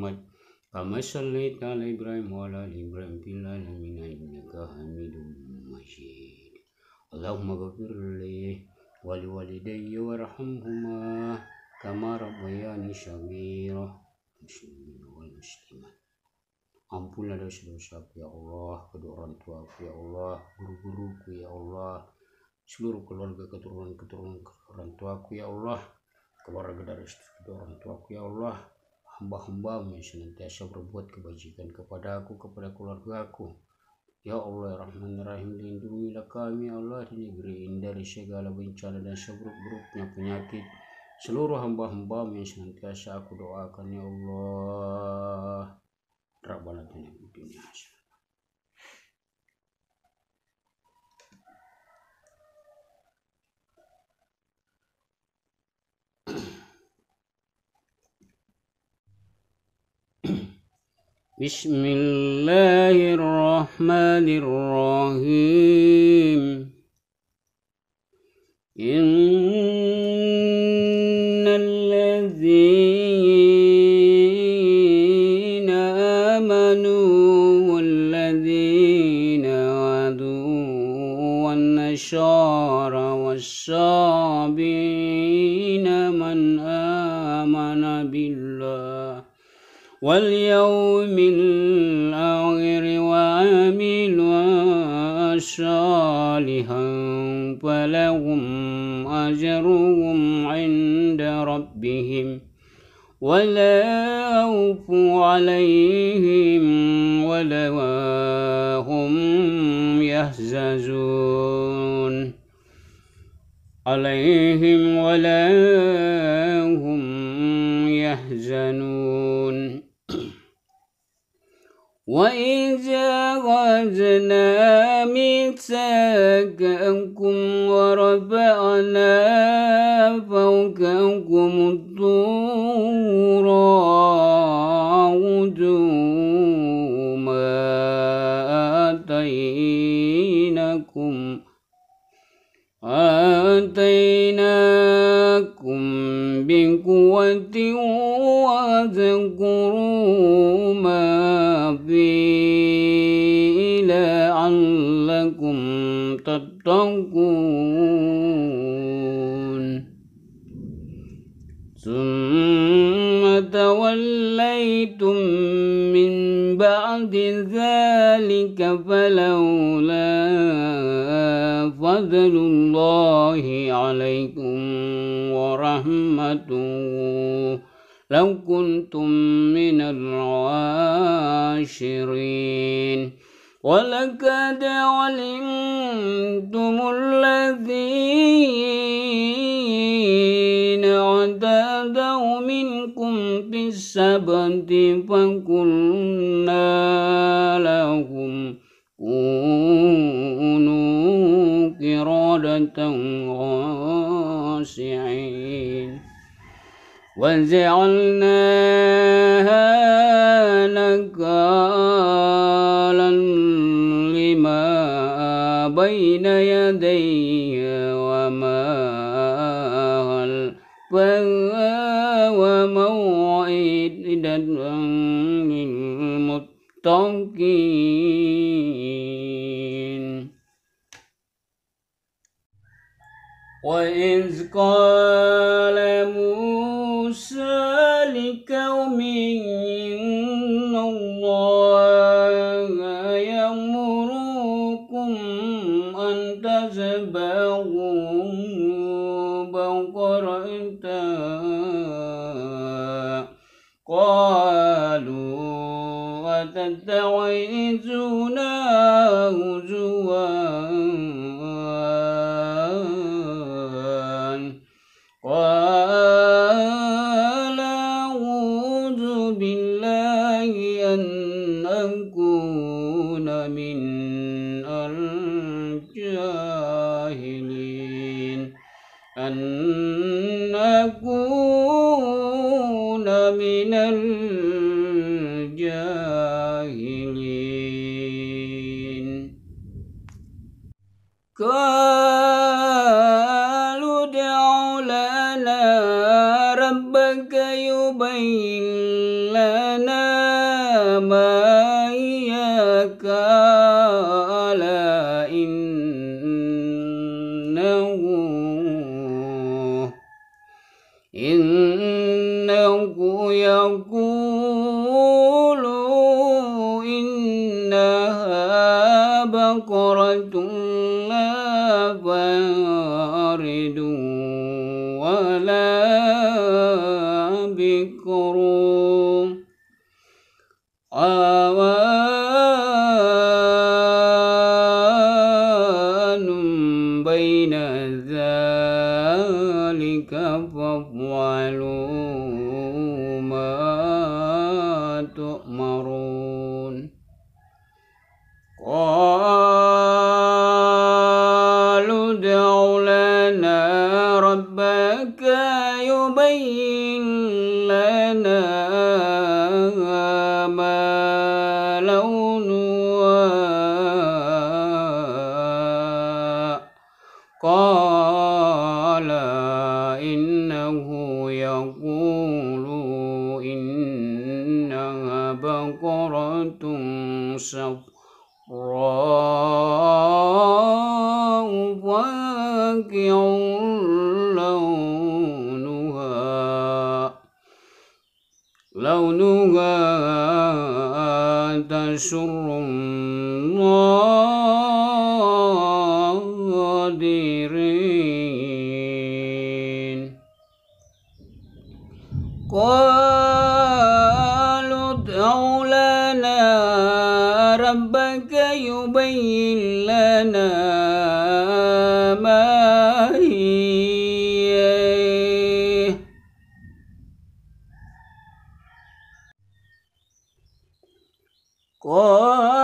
Muhammad kama sallaita ala Ibrahim wa ala Ibrahim fil alamin innaka Hamidum Majid Allahumma ghfir li wa li walidayya warhamhuma kama rabbayani shaghira muslimin wal muslimat Ampunlah dosa-dosaku ya Allah, kedua orang tuaku ya Allah, guru-guruku ya Allah, seluruh keluarga keturunan-keturunan orang tuaku ya Allah, keluarga dari kedua orang tuaku ya Allah, hamba-hambamu yang senantiasa berbuat kebajikan kepada aku, kepada keluarga aku. Ya Allah, ya Rahman ya Rahim, lindungilah kami ya Allah di negeri ini dari segala bencana dan seburuk-buruknya penyakit. Seluruh hamba-hambamu yang senantiasa aku doakan, Ya Allah. Rabbana dunia بسم الله الرحمن الرحيم إن الذين آمنوا والذين عدوا والنشارى والصابين من آمن بالله واليوم الآخر وعملوا صالحا فلهم أجرهم عند ربهم ولا خوف عليهم ولا هم يهزون عليهم ولا هم يحزنون وإذا غزنا ميثاقكم ورفعنا فوقكم الطور خذوا ما آتيناكم آتيناكم بقوة واذكروا ما ربي لعلكم تتقون ثم توليتم من بعد ذلك فلولا فضل الله عليكم ورحمته لو كنتم من العاشرين ولقد علمتم الذين اعتدوا منكم في السبت فقلنا لهم كونوا قرادة خاسعين وجعلناها نكالا لما بين يديها وما خلفها وموعدا للمتقين وإذ قال يوم بقرة لا فيها إنه يقول إنها بقرة صفراء فاكع قالوا ادع لنا ربك يبين لنا ما هي قال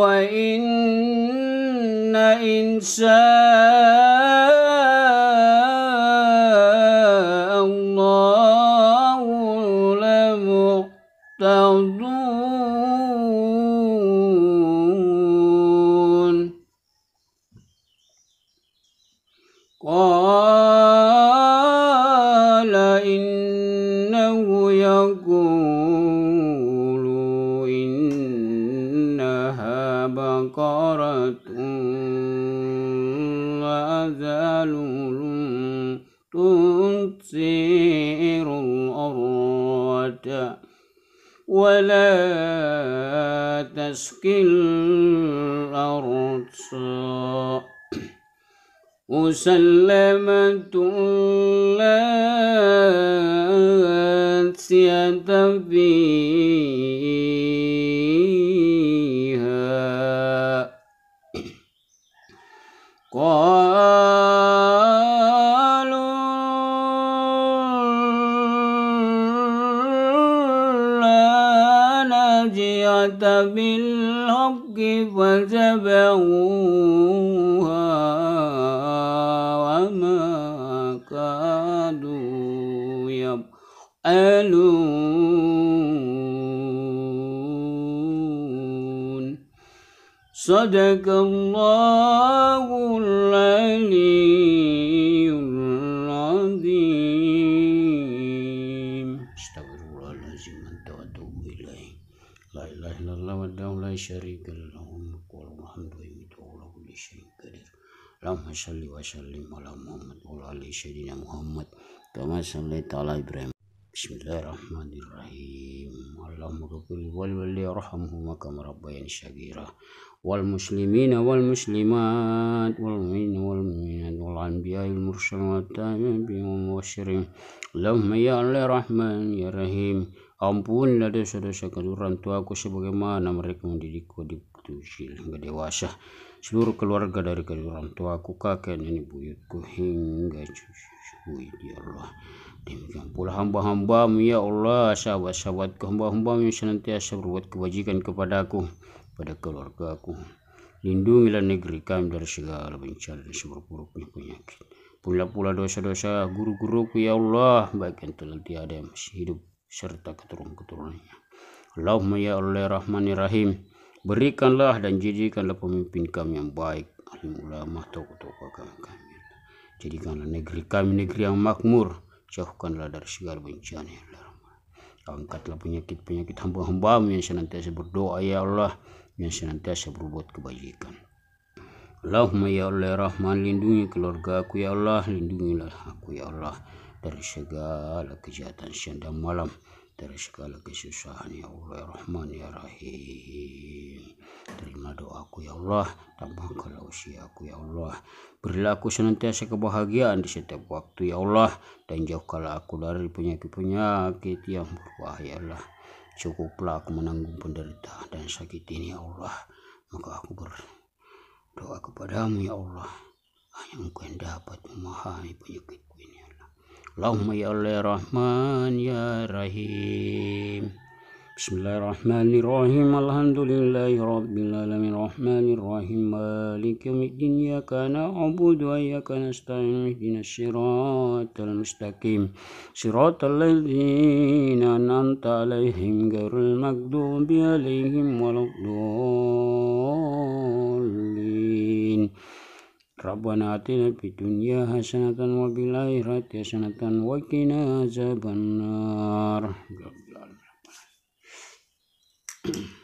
وإن إنسان الله لمقتدون قال إن ولا تسقي الأرض مسلمة لا تسية فيها بالحق فجبروها وما كادوا يفعلون صدق الله العلي العظيم استغفر الله العظيم أنت وأتوب إليه لا إله إلا الله وحده لا شريك له الملك وله الحمد ويميته كل شيء قدير اللهم صل وسلم على محمد وعلى آل سيدنا محمد كما صليت على إبراهيم بسم الله الرحمن الرحيم اللهم اغفر لي وارحمهما كما ربياني صغيرا والمسلمين والمسلمات والمؤمنين والمؤمنات والأنبياء المرسلين والتابعين والمبشرين اللهم يا الله الرحمن يا رحيم Ampunilah dosa-dosa kedua orang tuaku sebagaimana mereka mendidikku di kecil hingga dewasa. Seluruh keluarga dari kedua orang tuaku, kakek, nenek buyutku hingga cucu ya Allah. Demikian pula hamba-hambamu ya Allah, sahabat-sahabatku, hamba-hambamu yang senantiasa berbuat kebajikan kepadaku, pada keluarga keluargaku. Lindungilah negeri kami dari segala bencana dan seburuk-buruknya penyakit. Pula pula dosa-dosa guru-guruku ya Allah, baik yang telah tiada yang masih hidup serta keturun-keturunannya. Allahumma ya Allah Rahmanir Rahim, berikanlah dan jadikanlah pemimpin kami yang baik, alim ulama, tokoh-tokoh kami, kami. Jadikanlah negeri kami negeri yang makmur, jauhkanlah dari segala bencana ya Allah. Angkatlah penyakit-penyakit hamba-hambamu yang senantiasa berdoa ya Allah, yang senantiasa berbuat kebajikan. Allahumma ya Allah rahman lindungi keluarga aku ya Allah lindungilah aku ya Allah dari segala kejahatan siang dan malam dari segala kesusahan ya Allah ya Rahman ya Rahim terima doaku ya Allah tambahkanlah aku ya Allah berilah aku senantiasa kebahagiaan di setiap waktu ya Allah dan jauhkanlah aku dari penyakit-penyakit yang berbahaya Allah cukuplah aku menanggung penderitaan dan sakit ini ya Allah maka aku berdoa kepadamu ya Allah hanya engkau yang dapat memahami penyakitku ini اللهم يا الله يا رحمن يا رحيم بسم الله الرحمن الرحيم الحمد لله رب العالمين الرحمن الرحيم مالك يوم الدين إياك نعبد وإياك نستعين اهدنا الصراط المستقيم صراط الذين أنعمت عليهم غير المغضوب عليهم ولا الضالين Rabbana atina fid hasanatan wa fil akhirati hasanatan wa qina azabannar. mm